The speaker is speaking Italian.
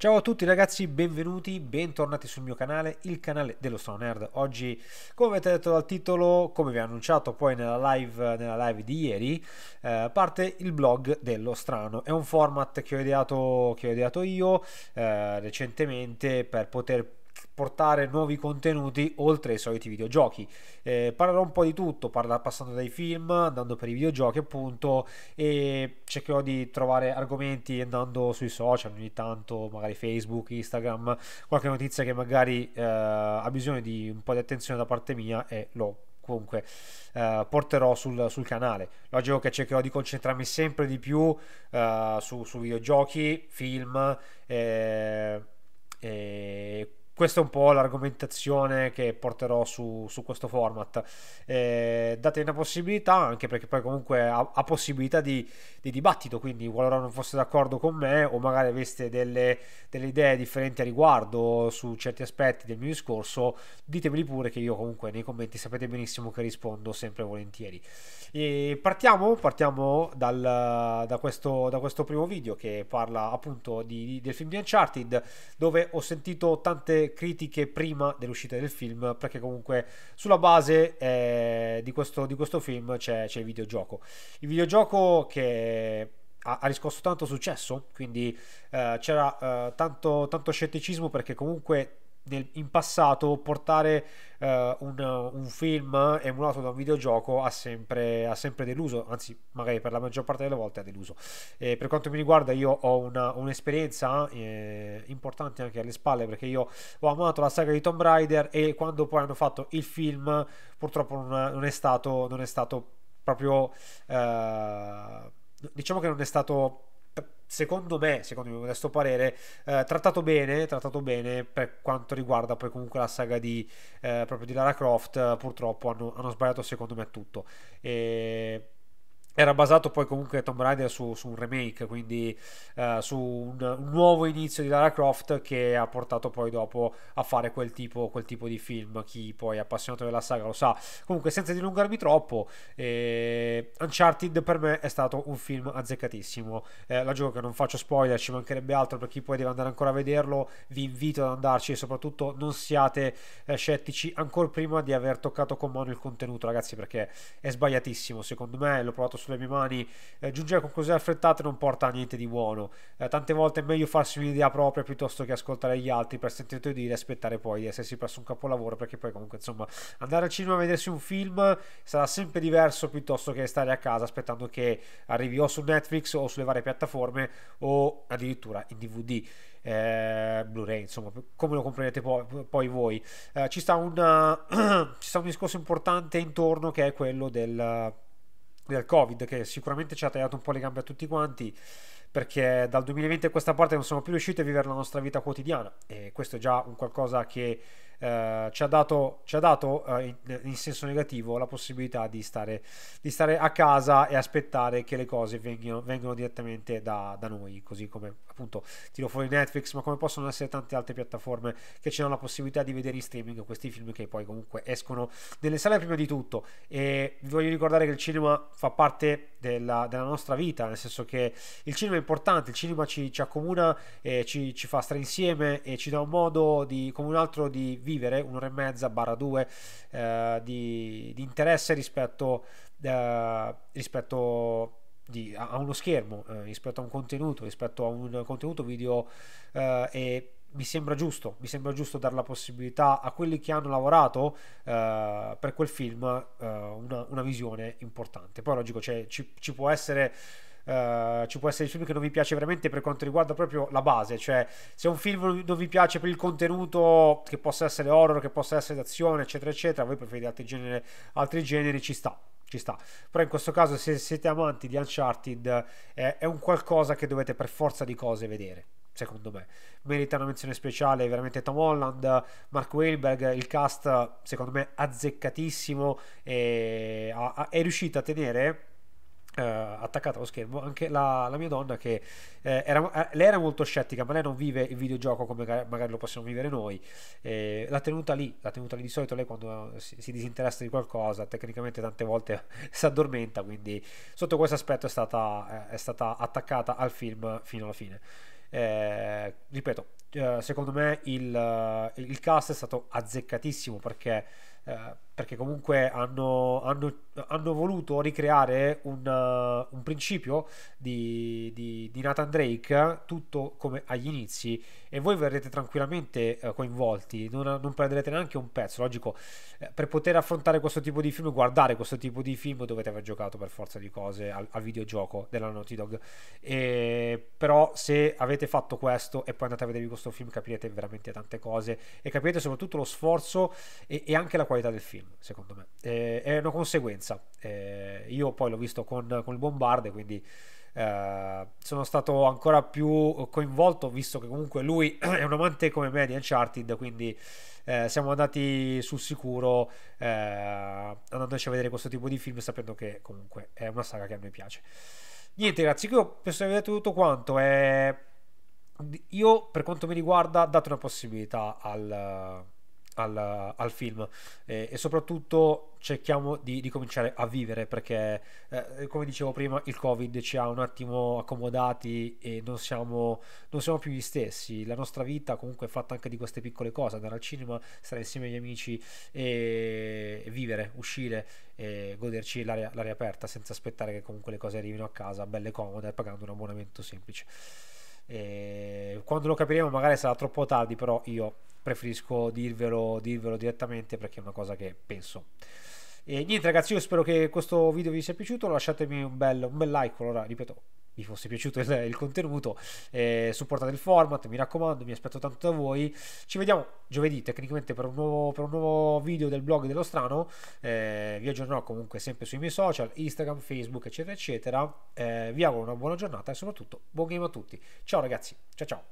Ciao a tutti ragazzi, benvenuti, bentornati sul mio canale, il canale dello Strano Nerd. Oggi, come avete detto dal titolo, come vi ho annunciato poi nella live, nella live di ieri, eh, parte il blog dello Strano. È un format che ho ideato, che ho ideato io eh, recentemente per poter portare nuovi contenuti oltre ai soliti videogiochi. Eh, parlerò un po' di tutto, parla, passando dai film, andando per i videogiochi appunto e cercherò di trovare argomenti andando sui social ogni tanto, magari Facebook, Instagram, qualche notizia che magari eh, ha bisogno di un po' di attenzione da parte mia e lo comunque eh, porterò sul, sul, canale. Logico che cercherò di concentrarmi sempre di più eh, su, su, videogiochi, film eh, e questa è un po' l'argomentazione che porterò su, su questo format. Eh, date una possibilità, anche perché poi comunque ha, ha possibilità di, di, dibattito, quindi qualora non fosse d'accordo con me o magari aveste delle, delle, idee differenti a riguardo su certi aspetti del mio discorso, ditemeli pure che io comunque nei commenti sapete benissimo che rispondo sempre volentieri. E partiamo, partiamo dal, da, questo, da, questo, primo video che parla appunto di, di, del film di Uncharted, dove ho sentito tante critiche prima dell'uscita del film, perché comunque sulla base eh, di, questo, di, questo, film c'è, c'è il videogioco. Il videogioco che ha, riscosso tanto successo, quindi eh, c'era eh, tanto, tanto, scetticismo perché comunque nel, in passato portare uh, un, un, film emulato da un videogioco ha sempre, ha sempre, deluso, anzi magari per la maggior parte delle volte ha deluso. Eh, per quanto mi riguarda io ho una, un'esperienza eh, importante anche alle spalle perché io ho amato la saga di Tomb Raider e quando poi hanno fatto il film purtroppo non, non, è, stato, non è, stato, proprio... Eh, diciamo che non è stato secondo me, secondo il mio modesto parere, eh, trattato bene, trattato bene per quanto riguarda poi comunque la saga di, eh, proprio di Lara Croft, purtroppo hanno, hanno sbagliato secondo me tutto. E era basato poi comunque Tomb Raider su, su un remake, quindi uh, su un, un, nuovo inizio di Lara Croft che ha portato poi dopo a fare quel tipo, quel tipo di film, chi poi è appassionato della saga lo sa. Comunque senza dilungarmi troppo, eh, Uncharted per me è stato un film azzeccatissimo, eh, la gioco che non faccio spoiler, ci mancherebbe altro per chi poi deve andare ancora a vederlo, vi invito ad andarci e soprattutto non siate eh, scettici ancora prima di aver toccato con mano il contenuto ragazzi perché è sbagliatissimo secondo me, l'ho provato su sulle mie mani, eh, giungere a conclusioni affrettate non porta a niente di buono. Eh, tante volte è meglio farsi un'idea propria piuttosto che ascoltare gli altri per sentirti dire e aspettare poi di essersi perso un capolavoro, perché poi comunque insomma andare al cinema a vedersi un film sarà sempre diverso piuttosto che stare a casa aspettando che arrivi o su Netflix o sulle varie piattaforme o addirittura in DVD. Eh, Blu-ray, insomma, come lo comprerete poi, poi voi. Eh, ci, sta una, ci sta un discorso importante intorno che è quello del del Covid che sicuramente ci ha tagliato un po' le gambe a tutti quanti perché dal 2020 a questa parte non siamo più riusciti a vivere la nostra vita quotidiana e questo è già un qualcosa che eh, ci ha dato, ci ha dato eh, in, in, senso negativo la possibilità di stare, di stare, a casa e aspettare che le cose vengano, vengano direttamente da, da, noi, così come appunto tiro fuori Netflix, ma come possono essere tante altre piattaforme che ci danno la possibilità di vedere in streaming questi film che poi comunque escono nelle sale prima di tutto. E vi voglio ricordare che il cinema fa parte della, della nostra vita, nel senso che il cinema è importante, il cinema ci, ci accomuna, e ci, ci fa stare insieme e ci dà un modo di, come un altro di vivere, un'ora e mezza barra due eh, di, di, interesse rispetto, eh, rispetto di, a, uno schermo, eh, rispetto a un contenuto, rispetto a un contenuto video eh, e mi sembra giusto, mi sembra giusto dare la possibilità a quelli che hanno lavorato eh, per quel film eh, una, una, visione importante. Poi logico, cioè, ci, ci, può essere eh, ci può essere il film che non vi piace veramente per quanto riguarda proprio la base, cioè se un film non vi piace per il contenuto che possa essere horror, che possa essere d'azione, eccetera, eccetera, voi preferite altri generi, altri generi ci sta ci sta. Però in questo caso, se siete amanti di Uncharted, eh, è un qualcosa che dovete per forza di cose vedere. Secondo me merita una menzione speciale veramente Tom Holland, Mark Wahlberg, il cast secondo me azzeccatissimo e ha, ha, è riuscito a tenere eh, attaccata allo schermo anche la, la mia donna che eh, era, eh, lei era molto scettica ma lei non vive il videogioco come magari lo possiamo vivere noi eh, l'ha tenuta lì l'ha tenuta lì di solito lei quando si, si disinteressa di qualcosa tecnicamente tante volte si addormenta quindi sotto questo aspetto è stata, eh, è stata attaccata al film fino alla fine eh, ripeto, eh, secondo me il, il, cast è stato azzeccatissimo perché eh, perché comunque hanno, hanno, hanno voluto ricreare un, uh, un principio di, di, di, Nathan Drake tutto come agli inizi e voi verrete tranquillamente uh, coinvolti, non, non, perderete neanche un pezzo, logico, eh, per poter affrontare questo tipo di film, guardare questo tipo di film dovete aver giocato per forza di cose al, al videogioco della Naughty Dog, e, però se avete fatto questo e poi andate a vedervi questo film capirete veramente tante cose e capirete soprattutto lo sforzo e, e anche la qualità del film film, secondo me. Eh, è una conseguenza. Eh, io poi l'ho visto con, con il Bombarde, quindi eh, sono stato ancora più coinvolto, visto che comunque lui è un amante come me di Uncharted, quindi eh, siamo andati sul sicuro eh, andandoci a vedere questo tipo di film, sapendo che comunque è una saga che a noi piace. Niente ragazzi, io penso di aver detto tutto quanto. È eh, io per quanto mi riguarda date una possibilità al, al, al film e, e soprattutto cerchiamo di cominciare a vivere perché eh, come dicevo prima il covid ci ha un attimo accomodati e non siamo, non siamo, più gli stessi la nostra vita comunque è fatta anche di queste piccole cose andare al cinema stare insieme agli amici e vivere uscire e goderci l'aria, l'aria aperta senza aspettare che comunque le cose arrivino a casa belle comode pagando un abbonamento semplice e quando lo capiremo magari sarà troppo tardi però io preferisco dirvelo, dirvelo direttamente perché è una cosa che penso. E niente ragazzi, io spero che questo video vi sia piaciuto, lasciatemi un bel, un bel like, allora ripeto, vi fosse piaciuto il, il contenuto, eh, supportate il format, mi raccomando, mi aspetto tanto da voi. Ci vediamo giovedì tecnicamente per un nuovo, per un nuovo video del blog dello strano, eh, vi aggiornerò comunque sempre sui miei social, Instagram, Facebook, eccetera, eccetera. Eh, vi auguro una buona giornata e soprattutto buon game a tutti. Ciao ragazzi, ciao ciao.